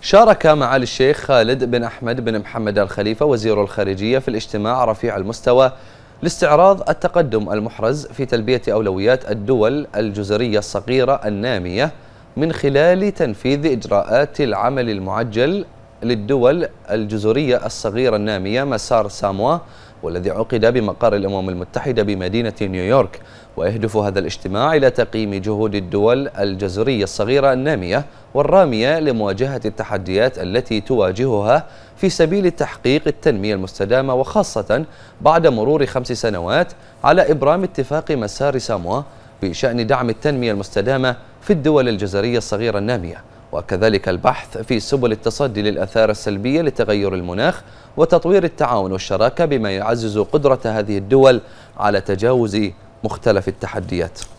شارك معالي الشيخ خالد بن أحمد بن محمد الخليفة وزير الخارجية في الاجتماع رفيع المستوى لاستعراض التقدم المحرز في تلبية أولويات الدول الجزرية الصغيرة النامية من خلال تنفيذ إجراءات العمل المعجل للدول الجزرية الصغيرة النامية مسار ساموا والذي عقد بمقر الأمم المتحدة بمدينة نيويورك ويهدف هذا الاجتماع إلى تقييم جهود الدول الجزرية الصغيرة النامية والرامية لمواجهة التحديات التي تواجهها في سبيل تحقيق التنمية المستدامة وخاصة بعد مرور خمس سنوات على إبرام اتفاق مسار ساموا بشأن دعم التنمية المستدامة في الدول الجزرية الصغيرة النامية وكذلك البحث في سبل التصدي للأثار السلبية لتغير المناخ وتطوير التعاون والشراكة بما يعزز قدرة هذه الدول على تجاوز مختلف التحديات